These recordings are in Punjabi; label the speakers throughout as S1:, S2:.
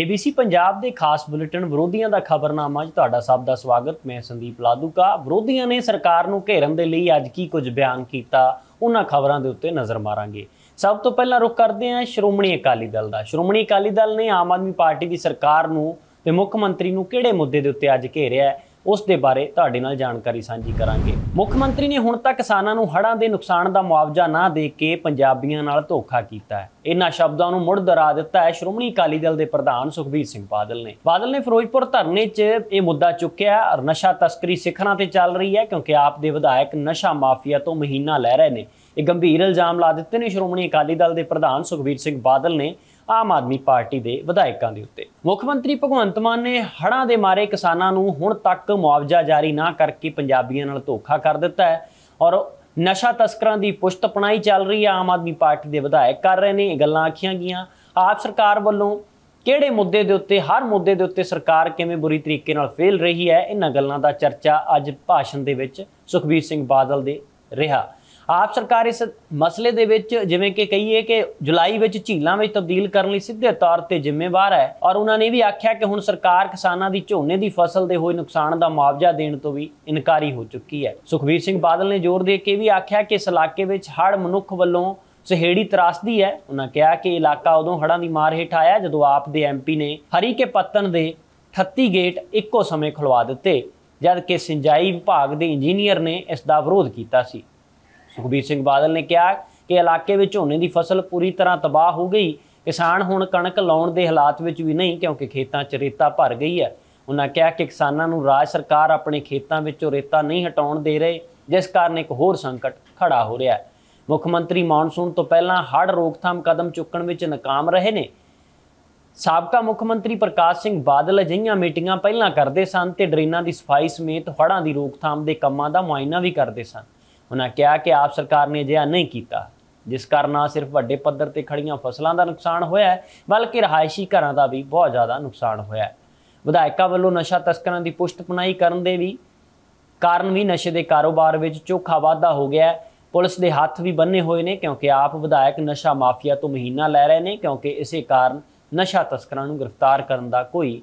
S1: ABC ਪੰਜਾਬ ਦੇ ਖਾਸ ਬੁਲੇਟਿਨ ਵਿਰੋਧੀਆਂ ਦਾ ਖਬਰਨਾਮਾ ਅੱਜ ਤੁਹਾਡਾ ਸਭ ਦਾ ਸਵਾਗਤ ਮੈਂ ਸੰਦੀਪ ਲਾਦੂਕਾ ਵਿਰੋਧੀਆਂ ਨੇ ਸਰਕਾਰ ਨੂੰ ਘੇਰਨ ਦੇ ਲਈ ਅੱਜ ਕੀ ਕੁਝ ਬਿਆਨ ਕੀਤਾ ਉਹਨਾਂ ਖਬਰਾਂ ਦੇ ਉੱਤੇ ਨਜ਼ਰ ਮਾਰਾਂਗੇ ਸਭ ਤੋਂ ਪਹਿਲਾਂ ਰੁਕ ਕਰਦੇ ਹਾਂ ਸ਼੍ਰੋਮਣੀ ਅਕਾਲੀ ਦਲ ਦਾ ਸ਼੍ਰੋਮਣੀ ਅਕਾਲੀ ਦਲ ਨੇ ਆਮ ਆਦਮੀ ਪਾਰਟੀ ਦੀ ਸਰਕਾਰ ਨੂੰ ਤੇ ਮੁੱਖ ਮੰਤਰੀ ਨੂੰ ਕਿਹੜੇ ਮੁੱਦੇ ਦੇ ਉੱਤੇ ਅੱਜ ਘੇਰਿਆ ਹੈ ਉਸ ਦੇ ਬਾਰੇ ਤੁਹਾਡੇ ਨਾਲ ਜਾਣਕਾਰੀ ਸਾਂਝੀ ਕਰਾਂਗੇ ਮੁੱਖ ਮੰਤਰੀ ਨੇ ਹੁਣ ਤੱਕ ਕਿਸਾਨਾਂ ਨੂੰ ਹੜ੍ਹਾਂ ਦੇ ਨੁਕਸਾਨ ਦਾ ਮੁਆਵਜ਼ਾ ਨਾ ਦੇ ਕੇ ਪੰਜਾਬੀਆਂ ਨਾਲ ਧੋਖਾ ਕੀਤਾ ਹੈ ਇਹਨਾਂ ਸ਼ਬਦਾਂ ਨੂੰ ਮੁੜ ਦਰਾ ਦਿੱਤਾ ਹੈ ਸ਼੍ਰੋਮਣੀ ਅਕਾਲੀ ਦਲ ਦੇ ਪ੍ਰਧਾਨ ਸੁਖਬੀਰ ਸਿੰਘ ਬਾਦਲ ਨੇ ਬਾਦਲ ਨੇ ਫਿਰੋਜ਼ਪੁਰ ਧਰਨੇ 'ਚ ਇਹ ਮੁੱਦਾ ਚੁੱਕਿਆ ਔਰ ਨਸ਼ਾ ਤਸਕਰੀ ਸਿੱਖਣਾ ਤੇ ਚੱਲ ਰਹੀ ਹੈ ਕਿਉਂਕਿ ਆਪ ਦੇ ਵਿਧਾਇਕ ਨਸ਼ਾ ਮਾਫੀਆ ਤੋਂ ਮਹੀਨਾ ਲੈ ਰਹੇ ਨੇ ਇਹ ਗੰਭੀਰ ਇਲਜ਼ਾਮ ਲਾ ਦਿੱਤੇ ਨੇ ਸ਼੍ਰੋਮਣੀ ਅਕਾਲੀ ਦਲ ਦੇ ਪ੍ਰਧਾਨ ਸੁਖਬੀਰ ਸਿੰਘ ਬਾਦਲ ਨੇ ਆਮ ਆਦਮੀ ਪਾਰਟੀ ਦੇ ਵਿਧਾਇਕਾਂ ਦੇ ਉੱਤੇ ਮੁੱਖ ਮੰਤਰੀ ਭਗਵੰਤ ਮਾਨ ਨੇ ਹੜ੍ਹਾਂ ਦੇ ਮਾਰੇ ਕਿਸਾਨਾਂ ਨੂੰ ਹੁਣ ਤੱਕ ਮੁਆਵਜ਼ਾ ਜਾਰੀ ਨਾ ਕਰਕੇ ਪੰਜਾਬੀਆਂ ਨਾਲ ਧੋਖਾ ਕਰ ਦਿੱਤਾ ਹੈ ਔਰ ਨਸ਼ਾ ਤਸਕਰਾਂ ਦੀ ਪੁਸ਼ਤ ਪਣਾਈ ਚੱਲ ਰਹੀ ਹੈ ਆਮ ਆਦਮੀ ਪਾਰਟੀ ਦੇ ਵਿਧਾਇਕ ਕਰ ਰਹੇ ਨੇ ਇਹ ਗੱਲਾਂ ਆਖੀਆਂ ਗਈਆਂ ਆਪ ਸਰਕਾਰ ਵੱਲੋਂ ਕਿਹੜੇ ਮੁੱਦੇ ਦੇ ਉੱਤੇ ਹਰ ਮੁੱਦੇ ਦੇ ਉੱਤੇ ਸਰਕਾਰ ਕਿਵੇਂ ਬੁਰੀ ਤਰੀਕੇ ਨਾਲ ਫੇਲ ਰਹੀ ਹੈ ਇਹਨਾਂ ਗੱਲਾਂ ਦਾ ਚਰਚਾ ਅੱਜ ਭਾਸ਼ਣ ਦੇ ਵਿੱਚ ਸੁਖਬੀਰ ਸਿੰਘ ਬਾਦਲ ਦੇ ਰਿਹਾ ਆਪ ਸਰਕਾਰ ਇਸ ਮਸਲੇ ਦੇ ਵਿੱਚ ਜਿਵੇਂ ਕਿ ਕਹੀਏ ਕਿ ਜੁਲਾਈ ਵਿੱਚ ਝੀਲਾਂ ਵਿੱਚ ਤਬਦੀਲ ਕਰਨ ਲਈ ਸਿੱਧੇ ਤੌਰ ਤੇ ਜ਼ਿੰਮੇਵਾਰ ਹੈ ਔਰ ਉਹਨਾਂ ਨੇ ਵੀ ਆਖਿਆ ਕਿ ਹੁਣ ਸਰਕਾਰ ਕਿਸਾਨਾਂ ਦੀ ਝੋਨੇ ਦੀ ਫਸਲ ਦੇ ਹੋਏ ਨੁਕਸਾਨ ਦਾ ਮੁਆਵਜ਼ਾ ਦੇਣ ਤੋਂ ਵੀ ਇਨਕਾਰੀ ਹੋ ਚੁੱਕੀ ਹੈ ਸੁਖਵੀਰ ਸਿੰਘ ਬਾਦਲ ਨੇ ਜ਼ੋਰ ਦੇ ਕੇ ਵੀ ਆਖਿਆ ਕਿ ਇਸ ਇਲਾਕੇ ਵਿੱਚ ਹੜ ਮਨੁੱਖ ਵੱਲੋਂ ਸਹੇੜੀ ਤਰਾਸਦੀ ਹੈ ਉਹਨਾਂ ਕਿਹਾ ਕਿ ਇਲਾਕਾ ਉਦੋਂ ਹੜਾਂ ਦੀ ਮਾਰ ਹੇਠ ਆਇਆ ਜਦੋਂ ਆਪ ਦੇ ਐਮਪੀ ਨੇ ਹਰੀ ਕੇ ਪੱਤਨ ਦੇ 38 ਗੇਟ ਇੱਕੋ ਸਮੇਂ ਖੁਲਵਾ ਦਿੱਤੇ ਜਦ ਕਿ ਸਿੰਜਾਈ ਵਿਭਾਗ ਦੇ ਇੰਜੀਨੀਅਰ ਨੇ ਇਸ ਦਾ ਵਿਰੋਧ ਕੀਤਾ ਸੀ ਸੁਖਬੀਰ ਸਿੰਘ ਬਾਦਲ ਨੇ ਕਿਹਾ ਕਿ ਇਲਾਕੇ ਵਿੱਚ ਝੋਨੇ ਦੀ ਫਸਲ ਪੂਰੀ ਤਰ੍ਹਾਂ ਤਬਾਹ ਹੋ ਗਈ ਕਿਸਾਨ ਹੁਣ ਕਣਕ ਲਾਉਣ ਦੇ ਹਾਲਾਤ ਵਿੱਚ ਵੀ ਨਹੀਂ ਕਿਉਂਕਿ ਖੇਤਾਂ 'ਚ ਰੇਤਾ ਭਰ ਗਈ ਹੈ ਉਹਨਾਂ ਕਿਹਾ ਕਿ ਕਿਸਾਨਾਂ ਨੂੰ ਰਾਜ ਸਰਕਾਰ ਆਪਣੇ ਖੇਤਾਂ ਵਿੱਚੋਂ ਰੇਤਾ ਨਹੀਂ ਹਟਾਉਣ ਦੇ ਰਹੀ ਜਿਸ ਕਾਰਨ ਇੱਕ ਹੋਰ ਸੰਕਟ ਖੜਾ ਹੋ ਰਿਹਾ ਹੈ ਮੁੱਖ ਮੰਤਰੀ ਮੌਨਸੂਨ ਤੋਂ ਪਹਿਲਾਂ ਹੜ ਰੋਕਥਾਮ ਕਦਮ ਚੁੱਕਣ ਵਿੱਚ ਨਾਕਾਮ ਰਹੇ ਨੇ ਸਾਬਕਾ ਮੁੱਖ ਮੰਤਰੀ ਪ੍ਰਕਾਸ਼ ਸਿੰਘ ਬਾਦਲ ਅਜਿਹੀਆਂ ਮੀਟਿੰਗਾਂ ਪਹਿਲਾਂ ਕਰਦੇ ਸਨ ਤੇ ਡਰੇਨਾਂ ਦੀ ਸਫਾਈ ਸਮੇਤ ਹੜ੍ਹਾਂ ਦੀ ਰੋਕਥਾਮ ਦੇ ਕੰਮਾਂ ਦਾ ਮੁਆਇਨਾ ਵੀ ਕਰਦੇ ਸਨ ਉਹਨਾਂ ਕਿਹਾ ਕਿ ਆਪ ਸਰਕਾਰ ਨੇ ਅਜਿਹਾ ਨਹੀਂ ਕੀਤਾ ਜਿਸ ਕਾਰਨ ਨਾ ਸਿਰਫ ਵੱਡੇ ਪੱਧਰ ਤੇ ਖੜੀਆਂ ਫਸਲਾਂ ਦਾ ਨੁਕਸਾਨ ਹੋਇਆ ਬਲਕਿ ਰਹਾਇਸ਼ੀ ਘਰਾਂ ਦਾ ਵੀ ਬਹੁਤ ਜ਼ਿਆਦਾ ਨੁਕਸਾਨ ਹੋਇਆ ਹੈ ਵਿਧਾਇਕਾਂ ਵੱਲੋਂ ਨਸ਼ਾ ਤਸਕਰਾਂ ਦੀ ਪੁਸ਼ਤਪਨਾਹੀ ਕਰਨ ਦੇ ਵੀ ਕਾਰਨ ਵੀ ਨਸ਼ੇ ਦੇ ਕਾਰੋਬਾਰ ਵਿੱਚ ਝੋਖਾ ਵਾਧਾ ਹੋ ਗਿਆ ਹੈ ਪੁਲਿਸ ਦੇ ਹੱਥ ਵੀ ਬੰਨੇ ਹੋਏ ਨੇ ਕਿਉਂਕਿ ਆਪ ਵਿਧਾਇਕ ਨਸ਼ਾ ਮਾਫੀਆ ਤੋਂ ਮਹੀਨਾ ਲੈ ਰਹੇ ਨੇ ਕਿਉਂਕਿ ਇਸੇ ਕਾਰਨ ਨਸ਼ਾ ਤਸਕਰਾਂ ਨੂੰ ਗ੍ਰਿਫਤਾਰ ਕਰਨ ਦਾ ਕੋਈ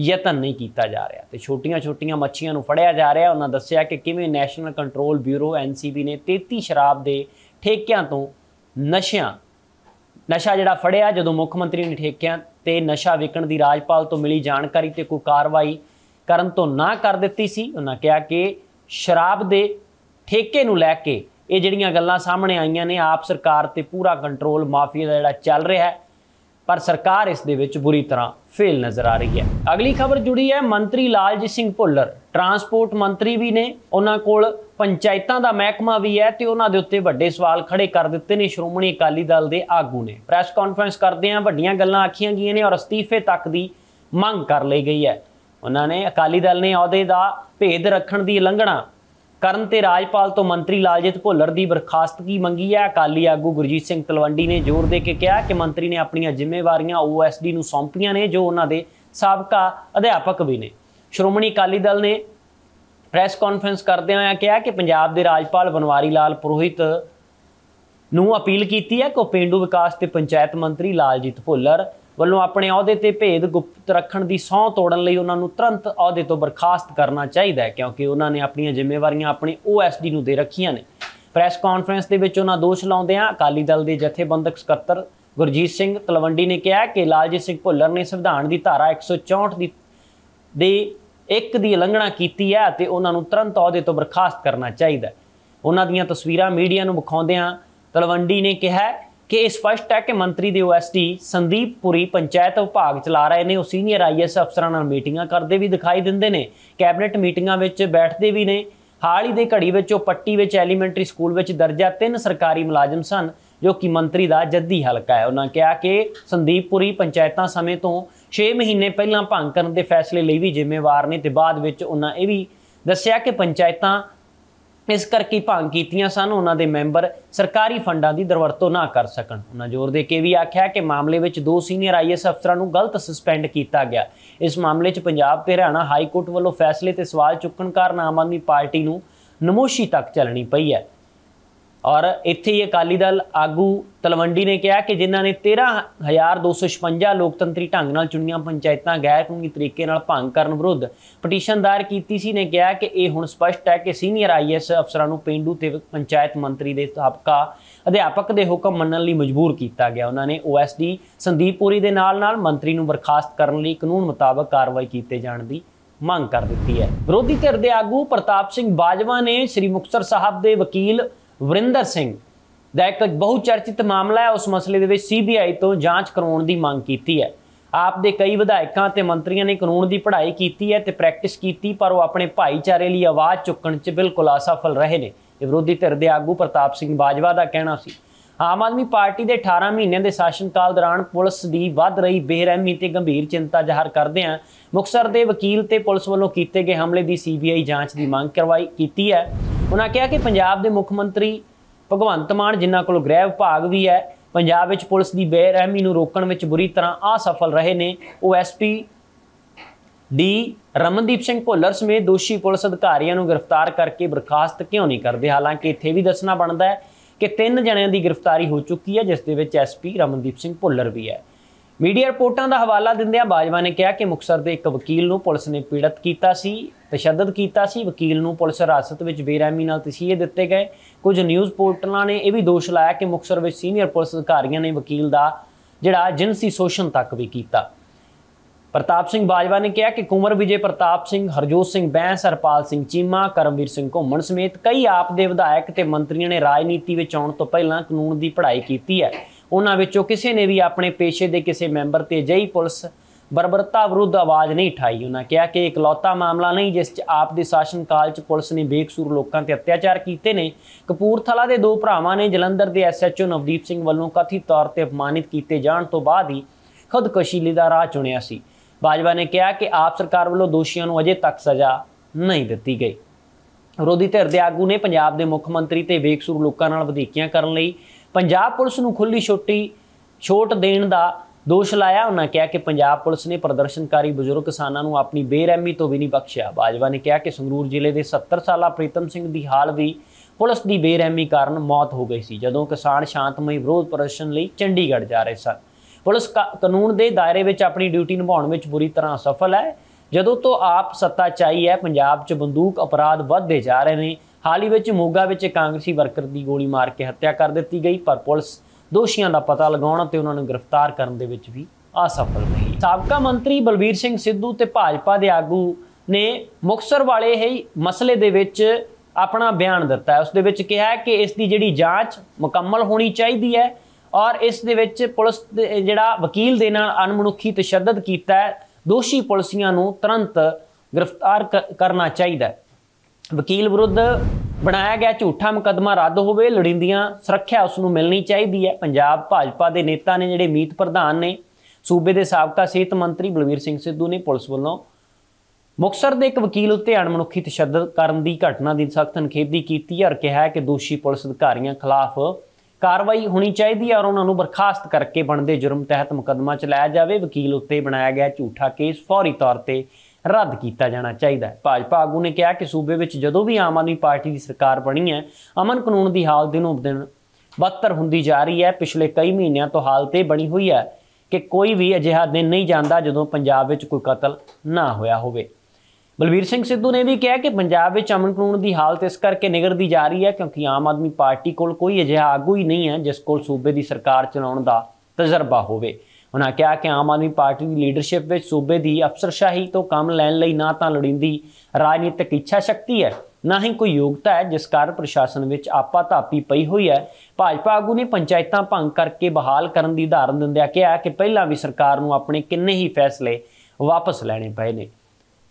S1: ਯਤਨ ਨਹੀਂ ਕੀਤਾ ਜਾ ਰਿਹਾ ਤੇ ਛੋਟੀਆਂ-ਛੋਟੀਆਂ ਮੱਛੀਆਂ ਨੂੰ ਫੜਿਆ ਜਾ ਰਿਹਾ ਉਹਨਾਂ ਦੱਸਿਆ ਕਿ ਕਿਵੇਂ ਨੈਸ਼ਨਲ ਕੰਟਰੋਲ ਬਿਊਰੋ ਐਨਸੀਬੀ ਨੇ 33 ਸ਼ਰਾਬ ਦੇ ਠੇਕਿਆਂ ਤੋਂ ਨਸ਼ਿਆਂ ਨਸ਼ਾ ਜਿਹੜਾ ਫੜਿਆ ਜਦੋਂ ਮੁੱਖ ਮੰਤਰੀ ਨੇ ਠੇਕਿਆਂ ਤੇ ਨਸ਼ਾ ਵਿਕਣ ਦੀ ਰਾਜਪਾਲ ਤੋਂ ਮਿਲੀ ਜਾਣਕਾਰੀ ਤੇ ਕੋਈ ਕਾਰਵਾਈ ਕਰਨ ਤੋਂ ਨਾ ਕਰ ਦਿੱਤੀ ਸੀ ਉਹਨਾਂ ਕਿਹਾ ਕਿ ਸ਼ਰਾਬ ਦੇ ਠੇਕੇ ਨੂੰ ਲੈ ਕੇ ਇਹ ਜਿਹੜੀਆਂ ਗੱਲਾਂ ਸਾਹਮਣੇ ਆਈਆਂ ਨੇ ਆਪ ਸਰਕਾਰ ਤੇ ਪੂਰਾ ਕੰਟਰੋਲ ਮਾਫੀਆ ਦਾ ਜਿਹੜਾ ਚੱਲ ਰਿਹਾ ਹੈ ਪਰ ਸਰਕਾਰ ਇਸ ਦੇ ਵਿੱਚ ਬੁਰੀ ਤਰ੍ਹਾਂ ਫੇਲ ਨਜ਼ਰ ਆ ਰਹੀ ਹੈ ਅਗਲੀ ਖਬਰ ਜੁੜੀ ਹੈ ਮੰਤਰੀ ਲਾਲਜੀਤ ਸਿੰਘ ਭੁੱਲਰ ਟਰਾਂਸਪੋਰਟ ਮੰਤਰੀ ਵੀ ਨੇ ਉਹਨਾਂ ਕੋਲ ਪੰਚਾਇਤਾਂ ਦਾ ਮਹਿਕਮਾ ਵੀ ਹੈ ਤੇ ਉਹਨਾਂ ਦੇ ਉੱਤੇ ਵੱਡੇ ਸਵਾਲ ਖੜੇ ਕਰ ਦਿੱਤੇ ਨੇ ਸ਼੍ਰੋਮਣੀ ਅਕਾਲੀ ਦਲ ਦੇ ਆਗੂ ਨੇ ਪ੍ਰੈਸ ਕਾਨਫਰੰਸ ਕਰਦੇ ਆ ਵੱਡੀਆਂ ਗੱਲਾਂ ਆਖੀਆਂ ਗਈਆਂ ਨੇ ਔਰ ਅਸਤੀਫੇ ਤੱਕ ਦੀ ਮੰਗ ਕਰ ਲਈ ਗਈ ਹੈ ਉਹਨਾਂ ਨੇ ਅਕਾਲੀ ਦਲ ਨੇ ਅਹੁਦੇ ਦਾ ਭੇਦ ਰੱਖਣ ਦੀ ਉਲੰਘਣਾ ਕਰਨ ਤੇ ਰਾਜਪਾਲ ਤੋਂ ਮੰਤਰੀ ਲਾਲਜੀਤ ਭੁੱਲਰ ਦੀ ਬਰਖਾਸਤਗੀ ਮੰਗੀ ਹੈ ਅਕਾਲੀ ਆਗੂ ਗੁਰਜੀਤ ਸਿੰਘ ਤਲਵੰਡੀ ਨੇ ਜ਼ੋਰ ਦੇ ਕੇ ਕਿਹਾ ਕਿ ਮੰਤਰੀ ਨੇ ਆਪਣੀਆਂ ਜ਼ਿੰਮੇਵਾਰੀਆਂ ਓਐਸਡੀ ਨੂੰ ਸੌਂਪੀਆਂ ਨੇ ਜੋ ਉਹਨਾਂ ਦੇ ਸਾਬਕਾ ਅਧਿਆਪਕ ਵੀ ਨੇ ਸ਼੍ਰੋਮਣੀ ਅਕਾਲੀ ਦਲ ਨੇ ਪ੍ਰੈਸ ਕਾਨਫਰੰਸ ਕਰਦੇ ਹੋਇਆ ਕਿਹਾ ਕਿ ਪੰਜਾਬ ਦੇ ਰਾਜਪਾਲ ਬਨਵਾਰੀ ਲਾਲ ਪੁਰੋਹਿਤ ਨੂੰ ਅਪੀਲ ਕੀਤੀ ਹੈ ਕਿ ਉਹ ਪਿੰਡੂ ਵਿਕਾਸ ਤੇ ਪੰਚਾਇਤ ਮੰਤਰੀ ਲਾਲਜੀਤ ਭੁੱਲਰ ਵੱਲੋਂ ਆਪਣੇ ਅਹੁਦੇ ਤੇ ਭੇਦ ਗੁਪਤ ਰੱਖਣ ਦੀ ਸੌਂ ਤੋੜਨ ਲਈ ਉਹਨਾਂ ਨੂੰ ਤੁਰੰਤ ਅਹੁਦੇ ਤੋਂ ਬਰਖਾਸਤ ਕਰਨਾ ਚਾਹੀਦਾ ਹੈ ਕਿਉਂਕਿ ਉਹਨਾਂ ਨੇ ਆਪਣੀਆਂ ਜ਼ਿੰਮੇਵਾਰੀਆਂ ਆਪਣੇ ਓਐਸਡੀ ਨੂੰ ਦੇ ਰੱਖੀਆਂ ਨੇ ਪ੍ਰੈਸ ਕਾਨਫਰੰਸ ਦੇ ਵਿੱਚ ਉਹਨਾਂ ਦੋਸ਼ ਲਾਉਂਦੇ ਆ ਅਕਾਲੀ ਦਲ ਦੇ ਜਥੇਬੰਦਕ ਸਕੱਤਰ ਗੁਰਜੀਤ ਸਿੰਘ ਤਲਵੰਡੀ ਨੇ ਕਿਹਾ ਕਿ ਲਾਲਜੀਤ ਸਿੰਘ ਭੁੱਲਰ ਨੇ ਸੰਵਿਧਾਨ ਦੀ ਧਾਰਾ 164 ਦੀ ਦੇ ਇੱਕ ਦੀ ਉਲੰਘਣਾ ਕੀਤੀ ਹੈ ਤੇ ਉਹਨਾਂ ਨੂੰ ਤੁਰੰਤ ਅਹੁਦੇ ਤੋਂ ਬਰਖਾਸਤ ਕਰਨਾ ਚਾਹੀਦਾ ਹੈ ਉਹਨਾਂ ਦੀਆਂ ਤਸਵੀਰਾਂ ਮੀਡੀਆ ਨੂੰ ਵਿਖਾਉਂਦਿਆਂ ਤਲਵੰਡੀ ਨੇ ਕਿਹਾ ਕਿ ਇਹ ਸਪਸ਼ਟ ਹੈ ਕਿ ਮੰਤਰੀ ਦੇ ਓਐਸਟੀ ਸੰਦੀਪ ਪੁਰੀ ਪੰਚਾਇਤ ਵਿਭਾਗ ਚਲਾ ਰਹੇ ਨੇ ਉਹ ਸੀਨੀਅਰ ਆਈਐਸ ਅਫਸਰਾਂ ਨਾਲ ਮੀਟਿੰਗਾਂ ਕਰਦੇ ਵੀ ਦਿਖਾਈ ਦਿੰਦੇ ਨੇ ਕੈਬਨਿਟ ਮੀਟਿੰਗਾਂ ਵਿੱਚ ਬੈਠਦੇ ਵੀ ਨੇ ਹਾਲ ਹੀ ਦੇ ਘੜੀ ਵਿੱਚ ਉਹ ਪੱਟੀ ਵਿੱਚ ਐਲੀਮੈਂਟਰੀ ਸਕੂਲ ਵਿੱਚ ਦਰਜਾ ਤਿੰਨ ਸਰਕਾਰੀ ਮੁਲਾਜ਼ਮ ਸਨ ਜੋ ਕਿ ਮੰਤਰੀ ਦਾ ਜੱਦੀ ਹਲਕਾ ਹੈ ਉਹਨਾਂ ਕਿਹਾ ਕਿ ਸੰਦੀਪ ਪੁਰੀ ਪੰਚਾਇਤਾਂ ਸਮੇਂ ਤੋਂ 6 ਮਹੀਨੇ ਪਹਿਲਾਂ ਭੰਗ ਕਰਨ ਦੇ ਫੈਸਲੇ ਲਈ ਵੀ ਜ਼ਿੰਮੇਵਾਰ ਨੇ ਤੇ ਬਾਅਦ ਵਿੱਚ ਉਹਨਾਂ ਇਹ ਵੀ ਦੱਸਿਆ ਕਿ ਪੰਚਾਇਤਾਂ ਇਸ ਕਰਕੇ ਭੰਗ ਕੀਤੀਆਂ ਸਨ ਉਹਨਾਂ ਦੇ ਮੈਂਬਰ ਸਰਕਾਰੀ ਫੰਡਾਂ ਦੀ ਦਰਵਰਤੋਂ ਨਾ ਕਰ ਸਕਣ ਉਹਨਾਂ ਜ਼ੋਰ ਦੇ ਕੇ ਵੀ ਆਖਿਆ ਕਿ ਮਾਮਲੇ ਵਿੱਚ ਦੋ ਸੀਨੀਅਰ ਆਈਐਸ ਅਫਸਰਾਂ ਨੂੰ ਗਲਤ ਸਸਪੈਂਡ ਕੀਤਾ ਗਿਆ ਇਸ ਮਾਮਲੇ 'ਚ ਪੰਜਾਬ ਤੇ ਹਰਿਆਣਾ ਹਾਈ ਕੋਰਟ ਵੱਲੋਂ ਫੈਸਲੇ ਤੇ ਸਵਾਲ ਚੁੱਕਣ ਕਾਰਨ ਆਮ ਆਦਮੀ ਪਾਰਟੀ ਨੂੰ ਨਮੋਸ਼ੀ ਤੱਕ ਚੱਲਣੀ ਪਈ ਹੈ ਔਰ ਇੱਥੇ ਹੀ ਅਕਾਲੀ ਦਲ ਆਗੂ ਤਲਵੰਡੀ ਨੇ ਕਿਹਾ ਕਿ ਜਿਨ੍ਹਾਂ ਨੇ 13256 ਲੋਕਤੰਤਰੀ ਢੰਗ ਨਾਲ ਚੁਣੀਆਂ ਪੰਚਾਇਤਾਂ ਗੈਰ ਕਾਨੂੰਨੀ ਤਰੀਕੇ ਨਾਲ ਭੰਗ ਕਰਨ ਵਿਰੁੱਧ ਪਟੀਸ਼ਨ ਦਾਇਰ ਕੀਤੀ ਸੀ ਨੇ ਕਿਹਾ ਕਿ ਇਹ ਹੁਣ ਸਪਸ਼ਟ ਹੈ ਕਿ ਸੀਨੀਅਰ ਆਈਐਸ ਅਫਸਰਾਂ ਨੂੰ ਪਿੰਡੂ ਤੇ ਪੰਚਾਇਤ ਮੰਤਰੀ ਦੇ ਸਾਬਕਾ ਅਧਿਆਪਕ ਦੇ ਹੁਕਮ ਮੰਨਣ ਲਈ ਮਜਬੂਰ ਕੀਤਾ ਗਿਆ ਉਹਨਾਂ ਨੇ ਓਐਸਡੀ ਪੂਰੀ ਦੇ ਨਾਲ-ਨਾਲ ਮੰਤਰੀ ਨੂੰ ਬਰਖਾਸਤ ਕਰਨ ਲਈ ਕਾਨੂੰਨ ਮੁਤਾਬਕ ਕਾਰਵਾਈ ਕੀਤੇ ਜਾਣ ਦੀ ਮੰਗ ਕਰ ਦਿੱਤੀ ਹੈ ਵਿਰੋਧੀ ਧਿਰ ਦੇ ਆਗੂ ਪ੍ਰਤਾਪ ਸਿੰਘ ਬਾਜਵਾ ਨੇ ਸ੍ਰੀ ਮੁਕਤਸਰ ਸਾਹਿਬ ਦੇ ਵਕੀਲ ਵਰਿੰਦਰ ਸਿੰਘ ਦਾ ਇੱਕ ਬਹੁ ਚਰਚਿਤ ਮਾਮਲਾ ਹੈ ਉਸ ਮਸਲੇ ਦੇ ਵਿੱਚ ਸੀਬੀਆਈ ਤੋਂ ਜਾਂਚ ਕਰਾਉਣ ਦੀ ਮੰਗ ਕੀਤੀ ਹੈ ਆਪ ਦੇ ਕਈ ਵਿਧਾਇਕਾਂ ਤੇ ਮੰਤਰੀਆਂ ਨੇ ਕਾਨੂੰਨ ਦੀ ਪੜ੍ਹਾਈ ਕੀਤੀ ਹੈ ਤੇ ਪ੍ਰੈਕਟਿਸ ਕੀਤੀ ਪਰ ਉਹ ਆਪਣੇ ਭਾਈਚਾਰੇ ਲਈ ਆਵਾਜ਼ ਚੁੱਕਣ 'ਚ ਬਿਲਕੁਲ ਅਸਫਲ ਰਹੇ ਨੇ ਇਹ ਵਿਰੋਧੀ ਧਿਰ ਦੇ ਆਗੂ ਪ੍ਰਤਾਪ ਸਿੰਘ ਬਾਜਵਾ ਦਾ ਕਹਿਣਾ ਸੀ ਆਮ ਆਦਮੀ ਪਾਰਟੀ ਦੇ 18 ਮਹੀਨਿਆਂ ਦੇ ਸ਼ਾਸਨਕਾਲ ਦੌਰਾਨ ਪੁਲਿਸ ਦੀ ਵੱਧ ਰਹੀ ਬੇਰਹਿਮੀ ਤੇ ਗੰਭੀਰ ਚਿੰਤਾ ਜ਼ਾਹਰ ਕਰਦੇ ਆ ਮੁਖਸਰ ਦੇ ਵਕੀਲ ਤੇ ਪੁਲਿਸ ਵੱਲੋਂ ਕੀਤੇ ਗਏ ਹਮਲੇ ਦੀ ਸੀਬੀਆਈ ਜਾਂਚ ਦੀ ਮੰਗ ਕਰਵਾਈ ਕੀਤੀ ਹੈ ਉਹਨਾਂ ਕਿਹਾ ਕਿ ਪੰਜਾਬ ਦੇ ਮੁੱਖ ਮੰਤਰੀ ਭਗਵੰਤ ਮਾਨ ਜਿਨ੍ਹਾਂ ਕੋਲ ਗ੍ਰਹਿ ਵਿਭਾਗ ਵੀ ਹੈ ਪੰਜਾਬ ਵਿੱਚ ਪੁਲਿਸ ਦੀ ਬੇਰਹਿਮੀ ਨੂੰ ਰੋਕਣ ਵਿੱਚ ਬੁਰੀ ਤਰ੍ਹਾਂ ਅਸਫਲ ਰਹੇ ਨੇ ਉਹ ਐਸਪੀ ਡੀ ਰਮਨਦੀਪ ਸਿੰਘ ਭੋਲਰ ਸਮੇਤ ਦੋਸ਼ੀ ਪੁਲਿਸ ਅਧਿਕਾਰੀਆਂ ਨੂੰ ਗ੍ਰਿਫਤਾਰ ਕਰਕੇ ਬਰਖਾਸਤ ਕਿਉਂ ਨਹੀਂ ਕਰਦੇ ਹਾਲਾਂਕਿ ਇੱਥੇ ਵੀ ਦੱਸਣਾ ਬਣਦਾ ਹੈ ਕਿ ਤਿੰਨ ਜਣਿਆਂ ਦੀ ਗ੍ਰਿਫਤਾਰੀ ਹੋ ਚੁੱਕੀ ਹੈ ਜਿਸ ਦੇ ਵਿੱਚ ਐਸਪੀ ਰਮਨਦੀਪ ਸਿੰਘ ਭੋਲਰ ਵੀ ਹੈ ਮੀਡੀਆ ਰਿਪੋਰਟਾਂ ਦਾ ਹਵਾਲਾ ਦਿੰਦਿਆਂ ਬਾਜਵਾ ਨੇ ਕਿਹਾ ਕਿ ਮੁਕਸਰ ਦੇ ਇੱਕ ਵਕੀਲ ਨੂੰ ਪੁਲਿਸ ਨੇ ਪੀੜਤ ਕੀਤਾ ਸੀ ਤਸ਼ੱਦਦ ਕੀਤਾ ਸੀ ਵਕੀਲ ਨੂੰ ਪੁਲਿਸ ਹਿਰਾਸਤ ਵਿੱਚ ਬੇਰਹਿਮੀ ਨਾਲ ਤਸੀਹੇ ਦਿੱਤੇ ਗਏ ਕੁਝ ਨਿਊਜ਼ ਪੋਰਟਲਾਂ ਨੇ ਇਹ ਵੀ ਦੋਸ਼ ਲਾਇਆ ਕਿ ਮੁਕਸਰ ਵਿੱਚ ਸੀਨੀਅਰ ਪੁਲਿਸ ਅਧਿਕਾਰੀਆਂ ਨੇ ਵਕੀਲ ਦਾ ਜਿਹੜਾ ਜਿੰਸੀ ਸ਼ੋਸ਼ਣ ਤੱਕ ਵੀ ਕੀਤਾ ਪ੍ਰਤਾਪ ਸਿੰਘ ਬਾਜਵਾ ਨੇ ਕਿਹਾ ਕਿ ਕੁਮਰ ਵਿਜੇ ਪ੍ਰਤਾਪ ਸਿੰਘ ਹਰਜੋਤ ਸਿੰਘ ਬੈਂਸ ਹਰਪਾਲ ਸਿੰਘ ਚੀਮਾ ਕਰਮਵੀਰ ਸਿੰਘ ਘੁੰਮਣ ਸਮੇਤ ਕਈ ਆਪ ਦੇ ਵਿਧਾਇਕ ਤੇ ਮੰਤਰੀਆਂ ਨੇ ਰਾਜਨੀਤੀ ਵਿੱਚ ਆਉਣ ਤੋਂ ਪਹਿਲਾਂ ਕਾਨੂੰਨ ਦੀ ਪੜ੍ਹਾਈ ਕੀਤੀ ਹੈ ਉਹਨਾਂ ਵਿੱਚੋਂ ਕਿਸੇ ਨੇ ਵੀ ਆਪਣੇ ਪੇਸ਼ੇ ਦੇ ਕਿਸੇ ਮੈਂਬਰ ਤੇ ਜਈ ਪੁਲਿਸ ਬਰਬਰਤਾ ਵਿਰੁੱਧ ਆਵਾਜ਼ ਨਹੀਂ ਠਾਈ ਉਹਨਾਂ ਕਿਹਾ ਕਿ ਇਕਲੌਤਾ ਮਾਮਲਾ ਨਹੀਂ ਜਿਸ 'ਚ ਆਪ ਦੇ ਸ਼ਾਸਨ ਕਾਲ 'ਚ ਪੁਲਿਸ ਨੇ ਬੇਕਸੂਰ ਲੋਕਾਂ ਤੇ ਅਤਿਆਚਾਰ ਕੀਤੇ ਨੇ ਕਪੂਰਥਲਾ ਦੇ ਦੋ ਭਰਾਵਾਂ ਨੇ ਜਲੰਧਰ ਦੇ ਐਸਐਚਓ ਨਵਦੀਪ ਸਿੰਘ ਵੱਲੋਂ ਕਥਿਤ ਤੌਰ ਤੇ ਅਪਮਾਨਿਤ ਕੀਤੇ ਜਾਣ ਤੋਂ ਬਾਅਦ ਹੀ ਖੁਦਕੁਸ਼ੀ ਲਈ ਦਾ ਰਾਹ ਚੁਣਿਆ ਸੀ ਬਾਜਵਾ ਨੇ ਕਿਹਾ ਕਿ ਆਪ ਸਰਕਾਰ ਵੱਲੋਂ ਦੋਸ਼ੀਆਂ ਨੂੰ ਅਜੇ ਤੱਕ ਸਜ਼ਾ ਨਹੀਂ ਦਿੱਤੀ ਗਈ ਵਿਰੋਧੀ ਧਿਰ ਦੇ ਆਗੂ ਨੇ ਪੰਜਾਬ ਦੇ ਮੁੱਖ ਮੰਤਰੀ ਤੇ ਬੇਕਸੂਰ ਲੋਕਾਂ ਨਾਲ ਵਧੀਕੀਆਂ ਕਰਨ ਲਈ ਪੰਜਾਬ ਪੁਲਿਸ ਨੂੰ ਖੁੱਲੀ ਛੋਟੀ ਛੋਟ ਦੇਣ ਦਾ ਦੋਸ਼ ਲਾਇਆ ਉਹਨਾਂ ਕਿਹਾ ਕਿ ਪੰਜਾਬ ਪੁਲਿਸ ਨੇ ਪ੍ਰਦਰਸ਼ਨਕਾਰੀ ਬਜ਼ੁਰਗ ਕਿਸਾਨਾਂ ਨੂੰ ਆਪਣੀ ਬੇਰਹਿਮੀ ਤੋਂ ਵੀ ਨਹੀਂ ਬਖਸ਼ਿਆ ਬਾਜਵਾ ਨੇ ਕਿਹਾ ਕਿ ਸੰਗਰੂਰ ਜ਼ਿਲ੍ਹੇ ਦੇ 70 ਸਾਲਾ ਪ੍ਰੀਤਮ ਸਿੰਘ ਦੀ ਹਾਲ ਵੀ ਪੁਲਿਸ ਦੀ ਬੇਰਹਿਮੀ ਕਾਰਨ ਮੌਤ ਹੋ ਗਈ ਸੀ ਜਦੋਂ ਕਿਸਾਨ ਸ਼ਾਂਤਮਈ ਵਿਰੋਧ ਪ੍ਰਦਰਸ਼ਨ ਲਈ ਚੰਡੀਗੜ੍ਹ ਜਾ ਰਹੇ ਸਨ ਪੁਲਿਸ ਕਾਨੂੰਨ ਦੇ ਦਾਇਰੇ ਵਿੱਚ ਆਪਣੀ ਡਿਊਟੀ ਨਿਭਾਉਣ ਵਿੱਚ ਬੁਰੀ ਤਰ੍ਹਾਂ ਸਫਲ ਹੈ ਜਦੋਂ ਤੋਂ ਆਪ ਸੱਤਾ ਚਾਈ ਹੈ ਪੰਜਾਬ 'ਚ ਬੰਦੂਕ ਅਪਰਾਧ ਵੱਧਦੇ ਜਾ ਰਹੇ ਨੇ ਹਾਲ ਹੀ ਵਿੱਚ ਮੋਗਾ ਵਿੱਚ ਕਾਂਗਰਸੀ ਵਰਕਰ ਦੀ ਗੋਲੀ ਮਾਰ ਕੇ ਹੱਤਿਆ ਕਰ ਦਿੱਤੀ ਗਈ ਪਰ ਪੁਲਿਸ ਦੋਸ਼ੀਆਂ ਦਾ ਪਤਾ ਲਗਾਉਣ ਅਤੇ ਉਹਨਾਂ ਨੂੰ ਗ੍ਰਿਫਤਾਰ ਕਰਨ ਦੇ ਵਿੱਚ ਵੀ ਅਸਫਲ ਰਹੀ ਸਾਬਕਾ ਮੰਤਰੀ ਬਲਬੀਰ ਸਿੰਘ ਸਿੱਧੂ ਤੇ ਭਾਜਪਾ ਦੇ ਆਗੂ ਨੇ ਮੁਕਸਰ ਵਾਲੇ ਹੀ ਮਸਲੇ ਦੇ ਵਿੱਚ ਆਪਣਾ ਬਿਆਨ ਦਿੱਤਾ ਹੈ ਉਸ ਦੇ ਵਿੱਚ ਕਿਹਾ ਹੈ ਕਿ ਇਸ ਦੀ ਜਿਹੜੀ ਜਾਂਚ ਮੁਕੰਮਲ ਹੋਣੀ ਚਾਹੀਦੀ ਹੈ ਔਰ ਇਸ ਦੇ ਵਿੱਚ ਪੁਲਿਸ ਜਿਹੜਾ ਵਕੀਲ ਦੇ ਨਾਲ ਅਨਮਨੁੱਖੀ ਤਸ਼ੱਦਦ ਕੀਤਾ ਹੈ ਦੋਸ਼ੀ ਪੁਲਿਸੀਆਂ ਨੂੰ ਤੁਰੰਤ ਗ੍ਰਿਫਤਾਰ ਕਰਨਾ ਚਾਹੀਦਾ ਹੈ ਵਕੀਲ ਵਿਰੁੱਧ ਬਣਾਇਆ ਗਿਆ ਝੂਠਾ ਮੁਕਦਮਾ ਰੱਦ ਹੋਵੇ ਲੜਿੰਦੀਆਂ ਸੁਰੱਖਿਆ ਉਸ ਨੂੰ ਮਿਲਣੀ ਚਾਹੀਦੀ ਹੈ ਪੰਜਾਬ ਭਾਜਪਾ ਦੇ ਨੇਤਾ ਨੇ ਜਿਹੜੇ ਮੀਤ ਪ੍ਰਧਾਨ ਨੇ ਸੂਬੇ ਦੇ ਸਾਬਕਾ ਸਿਹਤ ਮੰਤਰੀ ਬਲਵੀਰ ਸਿੰਘ ਸਿੱਧੂ ਨੇ ਪੁਲਿਸ ਵੱਲੋਂ ਮੁਕਸਰ ਦੇ ਇੱਕ ਵਕੀਲ ਉੱਤੇ ਅਣਮਨੁੱਖੀ ਤਸ਼ੱਦਦ ਕਰਨ ਦੀ ਘਟਨਾ ਦੀ ਸਖਤ ਨਿਖੇਧੀ ਕੀਤੀ ਹੈ ਔਰ ਕਿਹਾ ਕਿ ਦੋਸ਼ੀ ਪੁਲਿਸ ਅਧਿਕਾਰੀਆਂ ਖਿਲਾਫ ਕਾਰਵਾਈ ਹੋਣੀ ਚਾਹੀਦੀ ਹੈ ਔਰ ਉਹਨਾਂ ਨੂੰ ਬਰਖਾਸਤ ਕਰਕੇ ਬਣਦੇ ਜੁਰਮ ਤਹਿਤ ਮੁਕਦਮਾ ਚਲਾਇਆ ਜਾਵੇ ਵਕੀਲ ਉੱਤੇ ਬਣਾਇਆ ਗਿਆ ਝੂਠਾ ਕੇਸ ਫੌਰੀ ਤੌਰ ਤੇ ਰੱਦ ਕੀਤਾ ਜਾਣਾ ਚਾਹੀਦਾ ਹੈ ਭਾਜਪਾ ਆਗੂ ਨੇ ਕਿਹਾ ਕਿ ਸੂਬੇ ਵਿੱਚ ਜਦੋਂ ਵੀ ਆਮ ਆਦਮੀ ਪਾਰਟੀ ਦੀ ਸਰਕਾਰ ਬਣੀ ਹੈ ਅਮਨ ਕਾਨੂੰਨ ਦੀ ਹਾਲਤ ਦਿਨੋਂ ਦਿਨ ਬਦਤਰ ਹੁੰਦੀ ਜਾ ਰਹੀ ਹੈ ਪਿਛਲੇ ਕਈ ਮਹੀਨਿਆਂ ਤੋਂ ਹਾਲਤ ਇਹ ਬਣੀ ਹੋਈ ਹੈ ਕਿ ਕੋਈ ਵੀ ਅਜਿਹਾ ਦਿਨ ਨਹੀਂ ਜਾਂਦਾ ਜਦੋਂ ਪੰਜਾਬ ਵਿੱਚ ਕੋਈ ਕਤਲ ਨਾ ਹੋਇਆ ਹੋਵੇ ਬਲਵੀਰ ਸਿੰਘ ਸਿੱਧੂ ਨੇ ਵੀ ਕਿਹਾ ਕਿ ਪੰਜਾਬ ਵਿੱਚ ਅਮਨ ਕਾਨੂੰਨ ਦੀ ਹਾਲਤ ਇਸ ਕਰਕੇ ਨਿਗਰਦੀ ਜਾ ਰਹੀ ਹੈ ਕਿਉਂਕਿ ਆਮ ਆਦਮੀ ਪਾਰਟੀ ਕੋਲ ਕੋਈ ਅਜਿਹਾ ਆਗੂ ਹੀ ਨਹੀਂ ਹੈ ਜਿਸ ਕੋਲ ਸੂਬੇ ਦੀ ਸਰਕਾਰ ਚਲਾਉਣ ਦਾ ਤਜਰਬਾ ਹੋਵੇ ਉਹਨਾਂ ਕਿਹਾ ਕਿ ਆਮ ਆਦਮੀ ਪਾਰਟੀ ਦੀ ਲੀਡਰਸ਼ਿਪ ਵਿੱਚ ਸੂਬੇ ਦੀ ਅਫਸਰਸ਼ਾਹੀ ਤੋਂ ਕੰਮ ਲੈਣ ਲਈ ਨਾ ਤਾਂ ਲੜਿੰਦੀ ਰਾਜਨੀਤਿਕ ਇੱਛਾ ਸ਼ਕਤੀ ਹੈ ਨਾ ਹੀ ਕੋਈ ਯੋਗਤਾ ਹੈ ਜਿਸ ਕਾਰਨ ਪ੍ਰਸ਼ਾਸਨ ਵਿੱਚ ਆਪਾ ਧਾਪੀ ਪਈ ਹੋਈ ਹੈ ਭਾਜਪਾ ਆਗੂ ਨੇ ਪੰਚਾਇਤਾਂ ਭੰਗ ਕਰਕੇ ਬਹਾਲ ਕਰਨ ਦੀ ਧਾਰਨ ਦਿੰਦਿਆਂ ਕਿਹਾ ਕਿ ਪਹਿਲਾਂ ਵੀ ਸਰਕਾਰ ਨੂੰ ਆਪਣੇ ਕਿੰਨੇ ਹੀ ਫੈਸਲੇ ਵਾਪਸ ਲੈਣੇ ਪਏ ਨੇ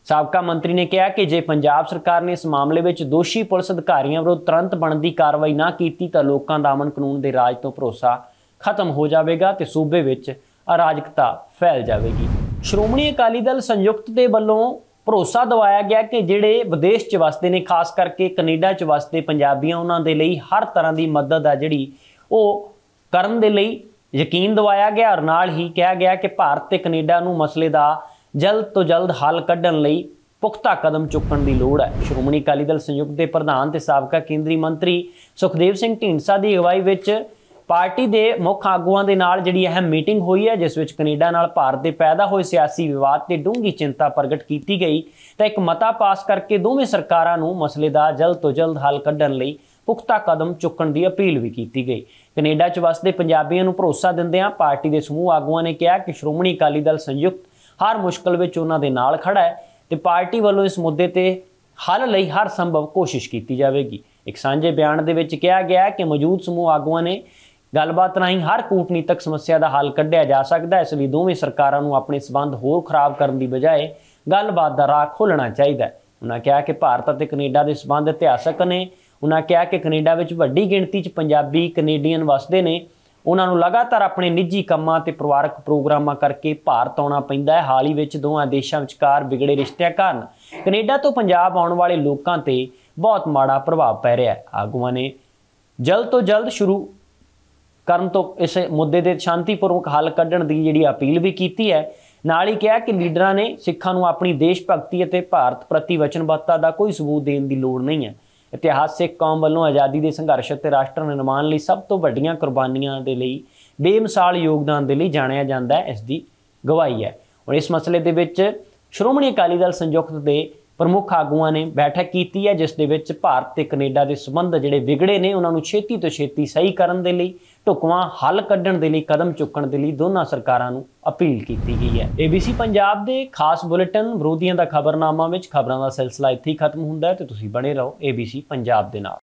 S1: ਸਾਬਕਾ ਮੰਤਰੀ ਨੇ ਕਿਹਾ ਕਿ ਜੇ ਪੰਜਾਬ ਸਰਕਾਰ ਨੇ ਇਸ ਮਾਮਲੇ ਵਿੱਚ ਦੋਸ਼ੀ ਪੁਲਿਸ ਅਧਿਕਾਰੀਆਂ ਵਿਰੁੱਧ ਤੁਰੰਤ ਬਣਦੀ ਕਾਰਵਾਈ ਨਾ ਕੀਤੀ ਤਾਂ ਲੋਕਾਂ ਦਾ ਅਮਨ ਕਾਨੂੰਨ ਦੇ ਰਾਜ ਤੋਂ ਭਰੋਸਾ ਖਤਮ ਹੋ ਜਾਵੇਗਾ ਤੇ ਸੂਬੇ ਵਿੱਚ ਅਰਾਜਕਤਾ ਫੈਲ ਜਾਵੇਗੀ ਸ਼੍ਰੋਮਣੀ ਅਕਾਲੀ ਦਲ ਸੰਯੁਕਤ ਦੇ ਵੱਲੋਂ ਭਰੋਸਾ ਦਿਵਾਇਆ ਗਿਆ ਕਿ ਜਿਹੜੇ ਵਿਦੇਸ਼ 'ਚ ਵਸਦੇ ਨੇ ਖਾਸ ਕਰਕੇ ਕੈਨੇਡਾ 'ਚ ਵਸਦੇ ਪੰਜਾਬੀਆਂ ਉਹਨਾਂ ਦੇ ਲਈ ਹਰ ਤਰ੍ਹਾਂ ਦੀ ਮਦਦ ਆ ਜਿਹੜੀ ਉਹ ਕਰਨ ਦੇ ਲਈ ਯਕੀਨ ਦਿਵਾਇਆ ਗਿਆ ਔਰ ਨਾਲ ਹੀ ਕਿਹਾ ਗਿਆ ਕਿ ਭਾਰਤ ਤੇ ਕੈਨੇਡਾ ਨੂੰ ਮਸਲੇ ਦਾ ਜਲਦ ਤੋਂ ਜਲਦ ਹੱਲ ਕੱਢਣ ਲਈ ਪੁਖਤਾ ਕਦਮ ਚੁੱਕਣ ਦੀ ਲੋੜ ਹੈ ਸ਼੍ਰੋਮਣੀ ਅਕਾਲੀ ਦਲ ਸੰਯੁਕਤ ਦੇ ਪ੍ਰਧਾਨ ਤੇ ਸਾਬਕਾ ਕੇਂਦਰੀ ਮੰਤਰੀ ਸੁਖਦੇਵ ਸਿੰਘ ਢੀਂਡਸਾ ਦੀ ਅਗਵਾਈ ਵਿੱਚ ਪਾਰਟੀ ਦੇ ਮੁੱਖ ਆਗੂਆਂ ਦੇ ਨਾਲ ਜਿਹੜੀ ਅਹਿਮ ਮੀਟਿੰਗ ਹੋਈ ਹੈ ਜਿਸ ਵਿੱਚ ਕੈਨੇਡਾ ਨਾਲ ਭਾਰਤ ਦੇ ਪੈਦਾ ਹੋਏ ਸਿਆਸੀ ਵਿਵਾਦ ਤੇ ਡੂੰਗੀ ਚਿੰਤਾ ਪ੍ਰਗਟ ਕੀਤੀ ਗਈ ਤਾਂ ਇੱਕ ਮਤਾ ਪਾਸ ਕਰਕੇ ਦੋਵੇਂ ਸਰਕਾਰਾਂ ਨੂੰ ਮਸਲੇ ਦਾ ਜਲਦ ਤੋਂ ਜਲਦ ਹੱਲ ਕੱਢਣ ਲਈ ਪੁਖਤਾ ਕਦਮ ਚੁੱਕਣ ਦੀ ਅਪੀਲ ਵੀ ਕੀਤੀ ਗਈ ਕੈਨੇਡਾ 'ਚ ਵਸਦੇ ਪੰਜਾਬੀਆਂ ਨੂੰ ਭਰੋਸਾ ਦਿੰਦਿਆਂ ਪਾਰਟੀ ਦੇ ਸਮੂਹ ਆਗੂਆਂ ਨੇ ਕਿਹਾ ਕਿ ਸ਼੍ਰੋਮਣੀ ਅਕਾਲੀ ਦਲ ਸੰਯੁਕਤ ਹਰ ਮੁਸ਼ਕਲ ਵਿੱਚ ਉਹਨਾਂ ਦੇ ਨਾਲ ਖੜਾ ਹੈ ਤੇ ਪਾਰਟੀ ਵੱਲੋਂ ਇਸ ਮੁੱਦੇ ਤੇ ਹੱਲ ਲਈ ਹਰ ਸੰਭਵ ਕੋਸ਼ਿਸ਼ ਕੀਤੀ ਜਾਵੇਗੀ ਇੱਕ ਸਾਂਝੇ ਬਿਆਨ ਦੇ ਵਿੱਚ ਕਿਹਾ ਗਿਆ ਕਿ ਮੌਜੂਦ ਸਮੂਹ ਆਗੂਆਂ ਨੇ ਗੱਲਬਾਤ ਨਹੀਂ ਹਰ ਕੂਟਨੀਤਕ ਸਮੱਸਿਆ ਦਾ ਹੱਲ ਕੱਢਿਆ ਜਾ ਸਕਦਾ ਹੈ ਇਸ ਲਈ ਦੋਵੇਂ ਸਰਕਾਰਾਂ ਨੂੰ ਆਪਣੇ ਸਬੰਧ ਹੋਰ ਖਰਾਬ ਕਰਨ ਦੀ ਬਜਾਏ ਗੱਲਬਾਤ ਦਾ ਰਾਹ ਖੋਲਣਾ ਚਾਹੀਦਾ ਹੈ ਉਹਨਾਂ ਕਿਹਾ ਕਿ ਭਾਰਤ ਅਤੇ ਕੈਨੇਡਾ ਦੇ ਸਬੰਧ ਇਤਿਹਾਸਕ ਨੇ ਉਹਨਾਂ ਕਿਹਾ ਕਿ ਕੈਨੇਡਾ ਵਿੱਚ ਵੱਡੀ ਗਿਣਤੀ 'ਚ ਪੰਜਾਬੀ ਕੈਨੇਡੀਅਨ ਵਸਦੇ ਨੇ ਉਹਨਾਂ ਨੂੰ ਲਗਾਤਾਰ ਆਪਣੇ ਨਿੱਜੀ ਕੰਮਾਂ ਤੇ ਪਰਿਵਾਰਕ ਪ੍ਰੋਗਰਾਮਾਂ ਕਰਕੇ ਭਾਰਤ ਆਉਣਾ ਪੈਂਦਾ ਹੈ ਹਾਲ ਹੀ ਵਿੱਚ ਦੋਹਾਂ ਦੇਸ਼ਾਂ ਵਿਚਕਾਰ ਵਿਗੜੇ ਰਿਸ਼ਤਿਆਂ ਕਾਰਨ ਕੈਨੇਡਾ ਤੋਂ ਪੰਜਾਬ ਆਉਣ ਵਾਲੇ ਲੋਕਾਂ ਤੇ ਬਹੁਤ ਮਾੜਾ ਪ੍ਰਭਾਵ ਪੈ ਰਿਹਾ ਹੈ ਆਗੂਆਂ ਨੇ ਜਲਦ ਤੋਂ ਜਲਦ ਸ਼ੁਰੂ ਕਰਨ ਤੋਂ ਇਸ ਮੁੱਦੇ ਦੇ ਸ਼ਾਂਤੀਪੂਰਵਕ ਹੱਲ ਕੱਢਣ ਦੀ ਜਿਹੜੀ ਅਪੀਲ ਵੀ ਕੀਤੀ ਹੈ ਨਾਲ ਹੀ ਕਿਹਾ ਕਿ ਲੀਡਰਾਂ ਨੇ ਸਿੱਖਾਂ ਨੂੰ ਆਪਣੀ ਦੇਸ਼ ਭਗਤੀ ਅਤੇ ਭਾਰਤ ਪ੍ਰਤੀ ਵਚਨਬੱਧਤਾ ਦਾ ਕੋਈ ਸਬੂਤ ਦੇਣ ਦੀ ਲੋੜ ਨਹੀਂ ਹੈ ਇਤਿਹਾਸਿਕ ਕੌਮ ਵੱਲੋਂ ਆਜ਼ਾਦੀ ਦੇ ਸੰਘਰਸ਼ ਅਤੇ ਰਾਸ਼ਟਰ ਨਿਰਮਾਣ ਲਈ ਸਭ ਤੋਂ ਵੱਡੀਆਂ ਕੁਰਬਾਨੀਆਂ ਦੇ ਲਈ ਬੇਮਿਸਾਲ ਯੋਗਦਾਨ ਦੇ ਲਈ ਜਾਣਿਆ ਜਾਂਦਾ ਹੈ ਇਸ ਦੀ ਗਵਾਹੀ ਹੈ ਔਰ ਇਸ ਮਸਲੇ ਦੇ ਵਿੱਚ ਸ਼੍ਰੋਮਣੀ ਅਕਾਲੀ ਦਲ ਸੰਯੁਕਤ ਦੇ ਪ੍ਰਮੁੱਖ ਆਗੂਆਂ ਨੇ ਬੈਠਕ ਕੀਤੀ ਹੈ ਜਿਸ ਦੇ ਵਿੱਚ ਭਾਰਤ ਤੇ ਕੈਨੇਡਾ ਦੇ ਸਬੰਧ ਜਿਹੜੇ ਵਿਗੜੇ ਨੇ ਉਹਨਾਂ ਨੂੰ ਛੇਤੀ ਤੋਂ ਛੇਤੀ ਸਹੀ ਕਰਨ ਦੇ ਲਈ ਢੁਕਵਾਂ ਹੱਲ ਕੱਢਣ ਦੇ ਲਈ ਕਦਮ ਚੁੱਕਣ ਦੇ ਲਈ ਦੋਨਾਂ ਸਰਕਾਰਾਂ ਨੂੰ ਅਪੀਲ ਕੀਤੀ ਗਈ ਹੈ ABC ਪੰਜਾਬ ਦੇ ਖਾਸ ਬੁਲੇਟਿਨ ਵਿਰੋਧੀਆਂ ਦਾ ਖਬਰਨਾਮਾ ਵਿੱਚ ਖਬਰਾਂ ਦਾ ਸਿਲਸਿਲਾ ਇੱਥੇ ਹੀ ਖਤਮ ਹੁੰਦਾ ਹੈ ਤੇ ਤੁਸੀਂ ਬਣੇ ਰਹੋ ABC ਪੰਜਾਬ ਦੇ ਨਾਲ